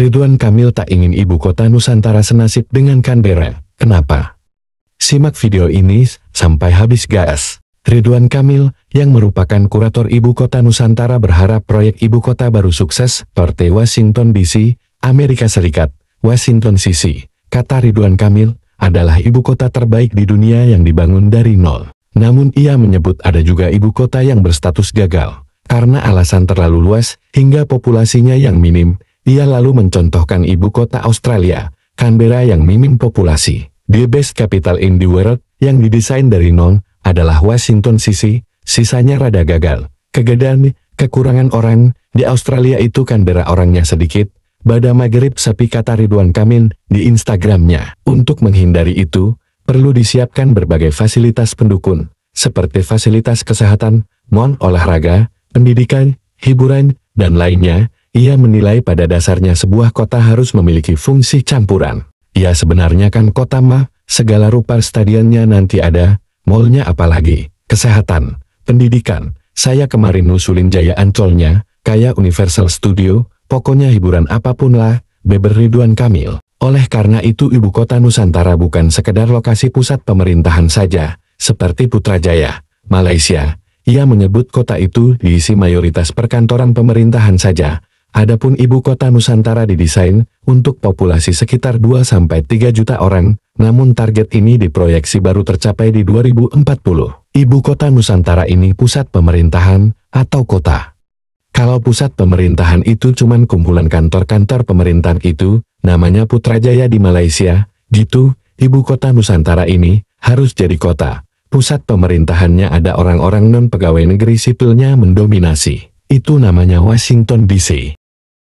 Ridwan Kamil tak ingin ibu kota Nusantara senasib dengan Canberra. Kenapa? Simak video ini sampai habis gas. Ridwan Kamil, yang merupakan kurator ibu kota Nusantara berharap proyek ibu kota baru sukses, Partai Washington DC, Amerika Serikat, Washington CC, kata Ridwan Kamil, adalah ibu kota terbaik di dunia yang dibangun dari nol. Namun ia menyebut ada juga ibu kota yang berstatus gagal, karena alasan terlalu luas, hingga populasinya yang minim, ia lalu mencontohkan ibu kota Australia, Canberra yang minim populasi. The best capital in the world yang didesain dari nol adalah Washington Sisi, sisanya rada gagal. Kegedean, kekurangan orang, di Australia itu Canberra orangnya sedikit, Bada Maghrib sapi kata Ridwan Kamil di Instagramnya. Untuk menghindari itu, perlu disiapkan berbagai fasilitas pendukung, seperti fasilitas kesehatan, mon olahraga, pendidikan, hiburan, dan lainnya, ia menilai pada dasarnya sebuah kota harus memiliki fungsi campuran. Ya sebenarnya kan kota mah, segala rupa stadionnya nanti ada, malnya apalagi, kesehatan, pendidikan. Saya kemarin nusulin Jaya Ancolnya, kayak Universal Studio, pokoknya hiburan apapun lah, beber Ridwan Kamil. Oleh karena itu ibu kota Nusantara bukan sekedar lokasi pusat pemerintahan saja, seperti Putrajaya, Malaysia. Ia menyebut kota itu diisi mayoritas perkantoran pemerintahan saja, Adapun ibu kota Nusantara didesain untuk populasi sekitar 2-3 juta orang, namun target ini diproyeksi baru tercapai di 2040. Ibu kota Nusantara ini pusat pemerintahan atau kota. Kalau pusat pemerintahan itu cuma kumpulan kantor-kantor pemerintahan itu, namanya Putrajaya di Malaysia, gitu, ibu kota Nusantara ini harus jadi kota. Pusat pemerintahannya ada orang-orang non-pegawai negeri sipilnya mendominasi. Itu namanya Washington DC.